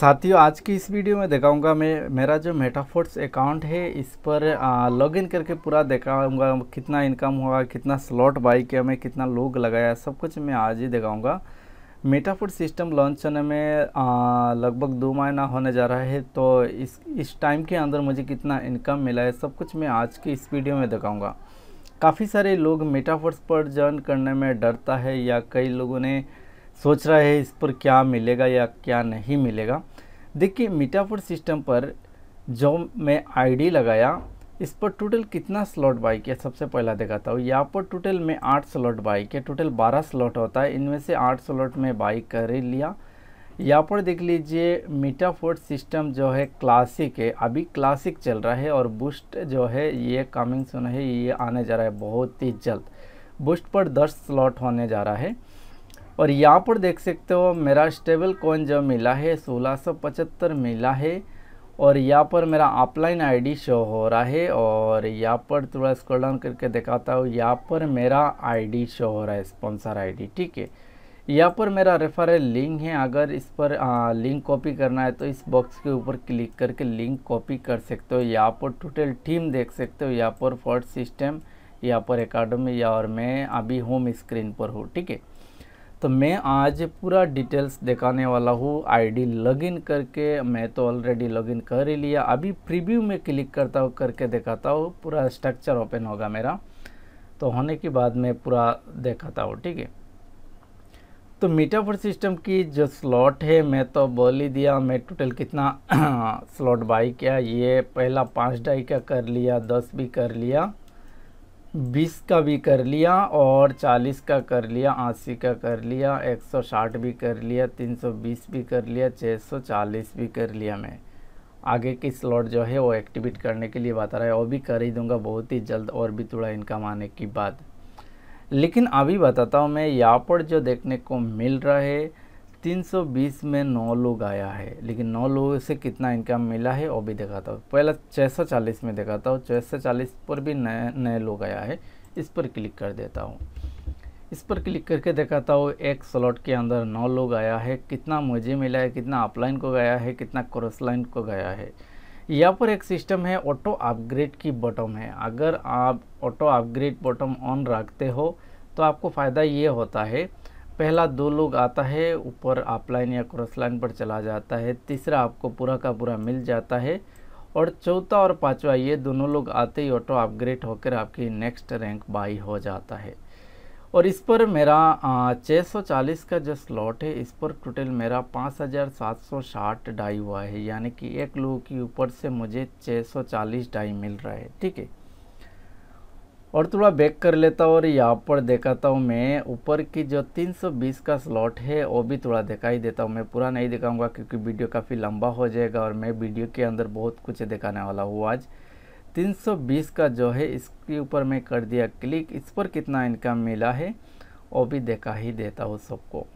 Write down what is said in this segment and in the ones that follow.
साथियों आज की इस वीडियो में दिखाऊंगा मैं मेरा जो मेटाफोर्ट्स अकाउंट है इस पर लॉगिन करके पूरा दिखाऊंगा कितना इनकम हुआ कितना स्लॉट बाई किया मैं कितना लोग लगाया सब कुछ मैं आज ही दिखाऊंगा मेटाफोर्ट सिस्टम लॉन्च होने में लगभग दो महीना होने जा रहा है तो इस इस टाइम के अंदर मुझे कितना इनकम मिला है सब कुछ मैं आज की इस वीडियो में दिखाऊँगा काफ़ी सारे लोग मेटाफोर्ट्स पर जॉइन करने में डरता है या कई लोगों ने सोच रहा है इस पर क्या मिलेगा या क्या नहीं मिलेगा देखिए मीटाफोर सिस्टम पर जो मैं आईडी लगाया इस पर टोटल कितना स्लॉट बाई किया सबसे पहला दिखाता हूँ यहाँ पर टोटल में आठ स्लॉट बाई किया टोटल बारह स्लॉट होता है इनमें से आठ स्लॉट में बाई कर लिया यहाँ पर देख लीजिए मीटाफोर्ड सिस्टम जो है क्लासिक है अभी क्लासिक चल रहा है और बूस्ट जो है ये कमिंग सुन है ये आने जा रहा है बहुत ही जल्द बूस्ट पर दस स्लॉट होने जा रहा है और यहाँ पर देख सकते हो मेरा स्टेबल कॉइन जो मिला है सोलह मिला है और यहाँ पर मेरा ऑफलाइन आईडी शो हो रहा है और यहाँ पर थोड़ा स्क्रॉल डाउन करके दिखाता हूँ यहाँ पर मेरा आईडी शो हो रहा है स्पॉन्सर आईडी ठीक है यहाँ पर मेरा रेफरल लिंक है अगर इस पर आ, लिंक कॉपी करना है तो इस बॉक्स के ऊपर क्लिक करके लिंक कॉपी कर सकते हो यहाँ पर टोटल टीम देख सकते हो यहाँ पर फर्स्ट सिस्टम यहाँ पर अकाडमी या और मैं अभी होम स्क्रीन पर हूँ ठीक है तो मैं आज पूरा डिटेल्स दिखाने वाला हूँ आईडी लॉगिन करके मैं तो ऑलरेडी लॉगिन कर ही लिया अभी प्रीव्यू में क्लिक करता हूँ करके दिखाता हूँ पूरा स्ट्रक्चर ओपन होगा मेरा तो होने के बाद मैं पूरा दिखाता हूँ ठीक है तो मीटाफर सिस्टम की जो स्लॉट है मैं तो बोल ही दिया मैं टोटल कितना स्लॉट बाई किया ये पहला पाँच डाई का कर लिया दस भी कर लिया बीस का भी कर लिया और चालीस का कर लिया अस्सी का कर लिया एक सौ साठ भी कर लिया तीन सौ बीस भी कर लिया छः सौ चालीस भी कर लिया मैं आगे की स्लॉट जो है वो एक्टिवेट करने के लिए बता रहा है वो भी कर ही दूंगा बहुत ही जल्द और भी थोड़ा इनकम आने की बात लेकिन अभी बताता हूँ मैं यहाँ पर जो देखने को मिल रहा है 320 में नौ लोग आया है लेकिन नौ लोगों से कितना इनकम मिला है वो भी दिखाता हूँ पहला छः में दिखाता हूँ छः पर भी नए नए लोग आया है इस पर क्लिक कर देता हूँ इस पर क्लिक करके दिखाता हूँ एक स्लॉट के अंदर नौ लोग आया है कितना मुझे मिला है कितना अपलाइन को गया है कितना क्रॉस लाइन को गया है यहाँ पर एक सिस्टम है ऑटो अपग्रेड की बटम है अगर आप ऑटो अपग्रेड बॉटम ऑन रखते हो तो आपको फ़ायदा ये होता है पहला दो लोग आता है ऊपर आप लाइन या क्रॉस लाइन पर चला जाता है तीसरा आपको पूरा का पूरा मिल जाता है और चौथा और पांचवा ये दोनों लोग आते ही ऑटो अपग्रेड होकर आपकी नेक्स्ट रैंक बाई हो जाता है और इस पर मेरा छः सौ चालीस का जो स्लॉट है इस पर टोटल मेरा पाँच हज़ार सात सौ साठ डाई हुआ है यानी कि एक लोगों के ऊपर से मुझे छः सौ चालीस डाई मिल रहा है ठीक है और थोड़ा बैक कर लेता हूँ और यहाँ पर दिखाता हूँ मैं ऊपर की जो 320 का स्लॉट है वो भी थोड़ा दिखाई देता हूँ मैं पूरा नहीं दिखाऊंगा क्योंकि वीडियो काफ़ी लंबा हो जाएगा और मैं वीडियो के अंदर बहुत कुछ दिखाने वाला हूँ आज 320 का जो है इसके ऊपर मैं कर दिया क्लिक इस पर कितना इनकम मिला है वो भी देखा ही देता हूँ सबको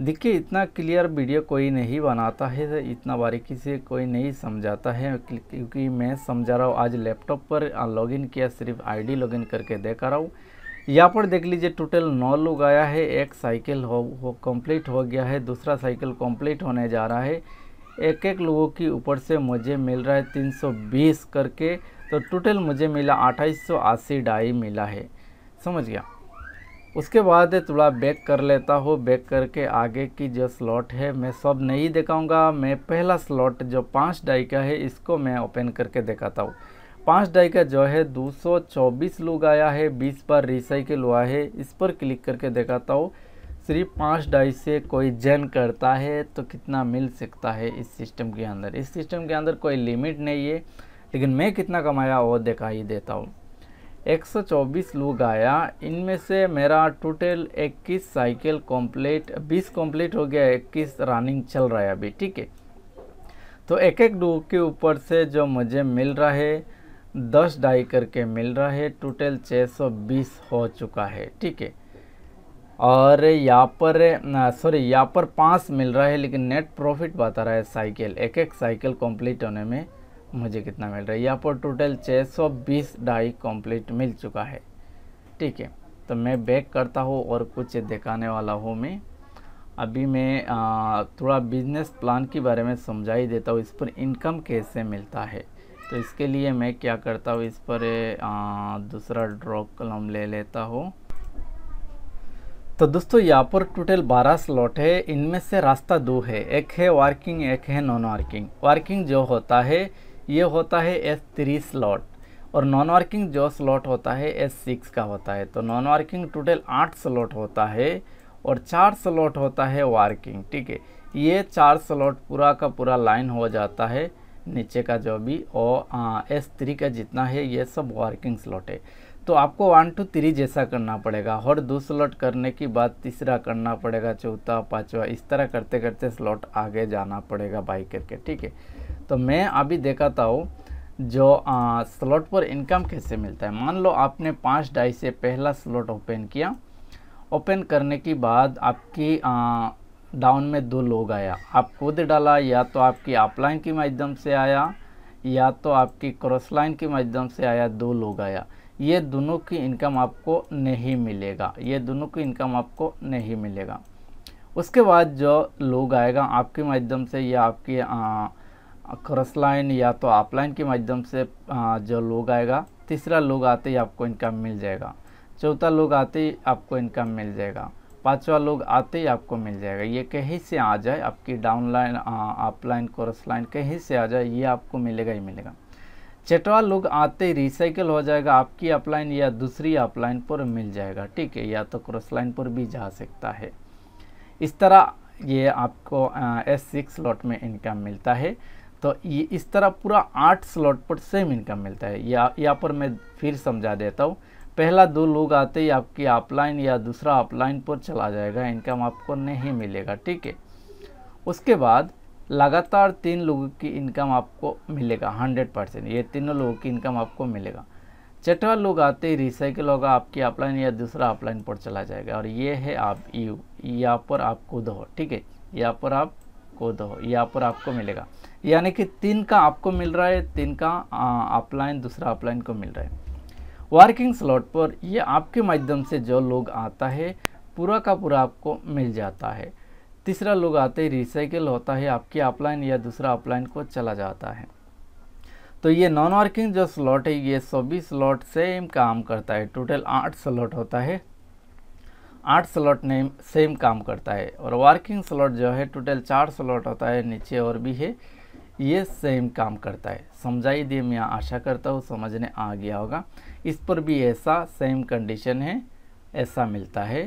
देखिए इतना क्लियर वीडियो कोई नहीं बनाता है इतना बारीकी से कोई नहीं समझाता है क्योंकि मैं समझा रहा हूँ आज लैपटॉप पर लॉगिन किया सिर्फ आईडी लॉगिन करके देखा रहा हूँ यहाँ पर देख लीजिए टोटल नौ लोग आया है एक साइकिल हो, हो कंप्लीट हो गया है दूसरा साइकिल कंप्लीट होने जा रहा है एक एक लोगों की ऊपर से मुझे मिल रहा है तीन करके तो टोटल मुझे मिला अट्ठाईस डाई मिला है समझ गया उसके बाद थोड़ा बैक कर लेता हूँ बैक करके आगे की जो स्लॉट है मैं सब नहीं दिखाऊंगा मैं पहला स्लॉट जो पाँच डाई का है इसको मैं ओपन करके दिखाता हूँ पाँच डाई का जो है 224 लोग आया है बीस बार रिसाइकिल हुआ है इस पर क्लिक करके दिखाता हूँ सिर्फ पाँच डाई से कोई जन करता है तो कितना मिल सकता है इस सिस्टम के अंदर इस सिस्टम के अंदर कोई लिमिट नहीं है लेकिन मैं कितना कमाया वो दिखाई ही देता हूँ 124 लोग आया इनमें से मेरा टोटल 21 साइकिल कंप्लीट 20 कंप्लीट हो गया 21 रनिंग चल रहा है अभी ठीक है तो एक एक लोग के ऊपर से जो मुझे मिल रहा है दस डाई करके मिल रहा है टोटल 620 हो चुका है ठीक है और यहाँ पर सॉरी यहाँ पर पाँच मिल रहा है लेकिन नेट प्रॉफिट बता रहा है साइकिल एक एक साइकिल कंप्लीट होने में मुझे कितना मिल रहा है यहाँ पर टोटल 620 डाई कंप्लीट मिल चुका है ठीक है तो मैं बैक करता हूँ और कुछ दिखाने वाला हूँ मैं अभी मैं थोड़ा बिजनेस प्लान के बारे में समझा ही देता हूँ इस पर इनकम कैसे मिलता है तो इसके लिए मैं क्या करता हूँ इस पर दूसरा ड्रॉ कलम ले लेता हूँ तो दोस्तों यहाँ पर टोटल 12 स्लॉट है इनमें से रास्ता दो है एक है वर्किंग एक है नॉन वर्किंग वर्किंग जो होता है ये होता है एस थ्री स्लॉट और नॉन वर्किंग जो स्लॉट होता है एस सिक्स का होता है तो नॉन वर्किंग टोटल आठ स्लॉट होता है और चार स्लॉट होता है वर्किंग ठीक है ये चार स्लॉट पूरा का पूरा लाइन हो जाता है नीचे का जो भी और एस थ्री का जितना है ये सब वर्किंग स्लॉट है तो आपको वन टू थ्री जैसा करना पड़ेगा और दो स्लॉट करने की बाद तीसरा करना पड़ेगा चौथा पाँचवा इस तरह करते करते स्लॉट आगे जाना पड़ेगा बाई करके ठीक है तो मैं अभी देखाता हूँ जो स्लॉट पर इनकम कैसे मिलता है मान लो आपने पाँच ढाई से पहला स्लॉट ओपन किया ओपन करने के बाद आपकी आ, डाउन में दो लोग आया आप खुद डाला या तो आपकी अपलाइन के माध्यम से आया या तो आपकी क्रॉस लाइन के माध्यम से आया दो लोग आया ये दोनों की इनकम आपको नहीं मिलेगा ये दोनों की इनकम आपको नहीं मिलेगा उसके बाद जो लोग आएगा आपके माध्यम से या आपके क्रस लाइन या तो ऑफलाइन के माध्यम से जो लोग आएगा तीसरा लोग आते ही आपको इनकम मिल जाएगा चौथा लोग आते ही आपको इनकम मिल जाएगा पांचवा लोग आते ही आपको मिल जाएगा ये कहीं से आ जाए आपकी डाउन लाइन अपलाइन लाइन कहीं से आ जाए ये आपको मिलेगा ही मिलेगा छठवा लोग आते ही रिसाइकिल हो जाएगा आपकी अपलाइन या दूसरी अपलाइन पर मिल जाएगा ठीक है या तो क्रॉस लाइन पर भी जा सकता है इस तरह ये आपको एस सिक्स लॉट में इनकम मिलता है तो ये इस तरह पूरा आठ स्लॉट पर सेम इनकम मिलता है या यहाँ पर मैं फिर समझा देता हूँ पहला दो लोग आते ही आपकी ऑफलाइन या दूसरा ऑफलाइन पर चला जाएगा इनकम आपको नहीं मिलेगा ठीक है उसके बाद लगातार तीन लोगों की इनकम आपको मिलेगा हंड्रेड परसेंट ये तीनों लोगों की इनकम आपको मिलेगा चटवा लोग आते ही रिसाइकिल होगा आपकी ऑफलाइन या दूसरा ऑफलाइन पर चला जाएगा और ये है आप यू यहाँ पर आप कूद हो ठीक है यहाँ पर आप कूद हो यहाँ पर आपको मिलेगा यानी कि तीन का आपको मिल रहा है तीन का अपलाइन दूसरा अपलाइन को मिल रहा है वर्किंग स्लॉट पर ये आपके माध्यम से जो लोग आता है पूरा का पूरा आपको मिल जाता है तीसरा लोग आते ही रिसाइकिल होता है आपकी अपलाइन या दूसरा अपलाइन को चला जाता है तो ये नॉन वर्किंग जो स्लॉट है ये सभी स्लॉट सेम काम करता है टोटल आठ स्लॉट होता है आठ स्लॉट नेम सेम काम करता है और वर्किंग स्लॉट जो है टोटल चार स्लॉट होता है नीचे और भी है ये सेम काम करता है समझाई दिए मैं आशा करता हूँ समझने आ गया होगा इस पर भी ऐसा सेम कंडीशन है ऐसा मिलता है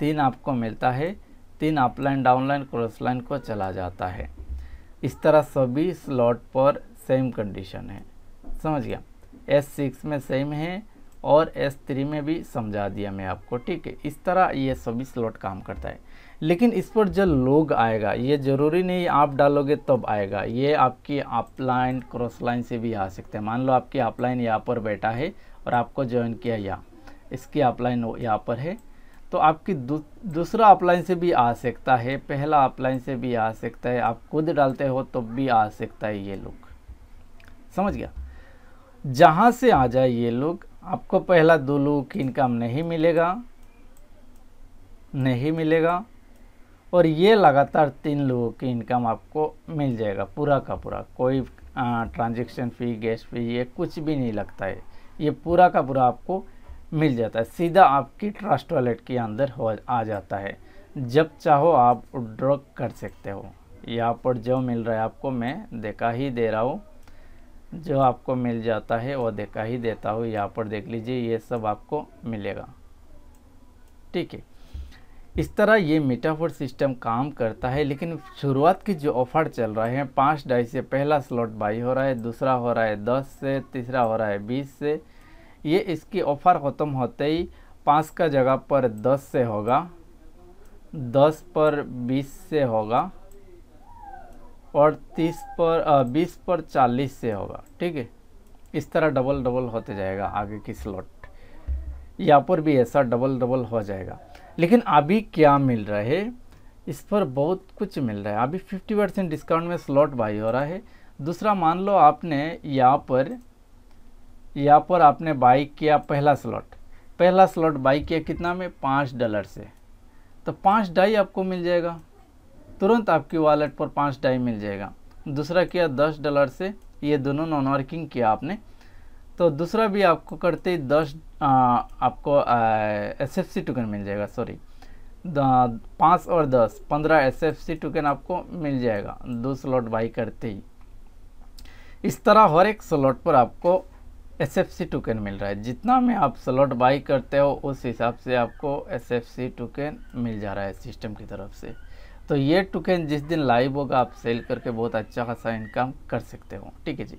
तीन आपको मिलता है तीन अपलाइन डाउनलाइन क्रॉस लाइन को चला जाता है इस तरह सभी स्लॉट पर सेम कंडीशन है समझ गया एस सिक्स में सेम है और एस थ्री में भी समझा दिया मैं आपको ठीक है इस तरह ये सभी स्लॉट काम करता है लेकिन इस पर जब लोग आएगा ये ज़रूरी नहीं आप डालोगे तब आएगा ये आपकी अपलाइन क्रॉस लाइन से भी आ सकते हैं मान लो आपकी अपलाइन यहाँ पर बैठा है और आपको ज्वाइन किया यहाँ इसकी अपलाइन यहाँ पर है तो आपकी दूसरा अपलाइन से भी आ सकता है पहला अपलाइन से भी आ सकता है आप खुद डालते हो तो भी आ सकता है ये लोग समझ गया जहाँ से आ जाए ये लोग आपको पहला दो लोग इनकम नहीं मिलेगा नहीं मिलेगा और ये लगातार तीन लोगों की इनकम आपको मिल जाएगा पूरा का पूरा कोई ट्रांजेक्शन फ़ी गैस फी ये कुछ भी नहीं लगता है ये पूरा का पूरा आपको मिल जाता है सीधा आपकी ट्रस्ट वॉलेट के अंदर हो आ जाता है जब चाहो आप ड्रॉ कर सकते हो यहाँ पर जो मिल रहा है आपको मैं देखा ही दे रहा हूँ जो आपको मिल जाता है वो देखा ही देता हूँ यहाँ पर देख लीजिए ये सब आपको मिलेगा ठीक है इस तरह ये मेटाफोर सिस्टम काम करता है लेकिन शुरुआत के जो ऑफर चल रहे हैं पाँच ढाई से पहला स्लॉट बाई हो रहा है दूसरा हो रहा है दस से तीसरा हो रहा है बीस से ये इसकी ऑफ़र ख़त्म होते ही पाँच का जगह पर दस से होगा दस पर बीस से होगा और तीस पर बीस पर चालीस से होगा ठीक है इस तरह डबल डबल होते जाएगा आगे की स्लॉट यहाँ पर भी ऐसा डबल डबल हो जाएगा लेकिन अभी क्या मिल रहा है इस पर बहुत कुछ मिल रहा है अभी 50 परसेंट डिस्काउंट में स्लॉट बाई हो रहा है दूसरा मान लो आपने यहाँ पर यहाँ पर आपने बाई किया पहला स्लॉट पहला स्लॉट बाई किया कितना में पाँच डॉलर से तो पाँच डाई आपको मिल जाएगा तुरंत आपकी वॉलेट पर पाँच डाई मिल जाएगा दूसरा किया दस डॉलर से ये दोनों नॉन वर्किंग किया आपने तो दूसरा भी आपको करते ही दस आपको एस एफ सी टोकन मिल जाएगा सॉरी पाँच और दस पंद्रह एस एफ सी टोकन आपको मिल जाएगा दो स्लॉट बाई करते ही इस तरह हर एक स्लॉट पर आपको एस एफ सी टोकन मिल रहा है जितना में आप स्लॉट बाई करते हो उस हिसाब से आपको एस एफ सी टोकन मिल जा रहा है सिस्टम की तरफ से तो ये टोकन जिस दिन लाइव होगा आप सेल करके बहुत अच्छा खासा इनकम कर सकते हो ठीक है जी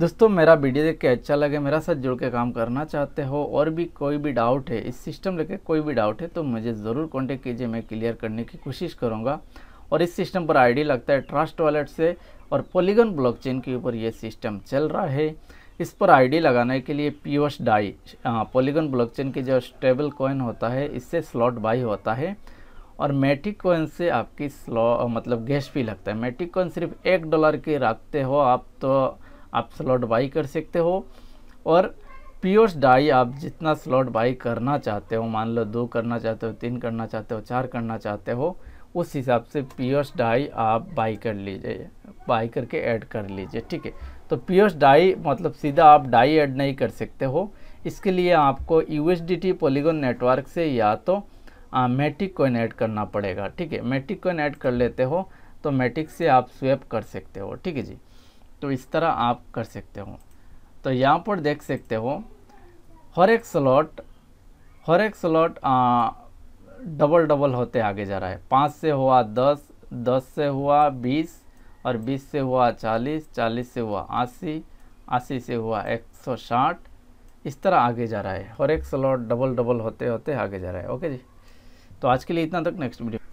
दोस्तों मेरा वीडियो देख के अच्छा लगे मेरा साथ जुड़ के काम करना चाहते हो और भी कोई भी डाउट है इस सिस्टम लेके कोई भी डाउट है तो मुझे ज़रूर कांटेक्ट कीजिए मैं क्लियर करने की कोशिश करूँगा और इस सिस्टम पर आईडी लगता है ट्रस्ट वॉलेट से और पोलीगन ब्लॉकचेन के ऊपर ये सिस्टम चल रहा है इस पर आईडी लगाने के लिए पीओस डाई पोलीगन ब्लॉकचेन के जो स्टेबल कॉइन होता है इससे स्लॉट बाई होता है और मेटिक कॉइन से आपकी स्लॉ मतलब गैस फी लगता है मेटिक कॉइन सिर्फ एक डॉलर की रखते हो आप तो आप स्लॉट बाई कर सकते हो और पीओर्स डाई आप जितना स्लॉट बाई करना चाहते हो मान लो दो करना चाहते हो तीन करना चाहते हो चार करना चाहते हो उस हिसाब से पीओर्स डाई आप बाई कर लीजिए बाई करके ऐड कर लीजिए ठीक है तो पीओर्स डाई मतलब सीधा आप डाई ऐड नहीं कर सकते हो इसके लिए आपको यू पॉलीगॉन नेटवर्क से या तो मेटिक कोइन ऐड करना पड़ेगा ठीक है मेटिक कोइन ऐड कर लेते हो तो मेटिक से आप स्वेप कर सकते हो ठीक है जी तो इस तरह आप कर सकते हो तो यहाँ पर देख सकते हो हर एक स्लॉट हर एक स्लॉट डबल डबल होते आगे जा रहा है पाँच से हुआ दस दस से हुआ बीस और बीस से हुआ चालीस चालीस से हुआ अस्सी अस्सी से हुआ एक सौ साठ इस तरह आगे जा रहा है हर एक स्लॉट डबल डबल होते होते आगे जा रहा है ओके जी तो आज के लिए इतना तक नेक्स्ट वीडियो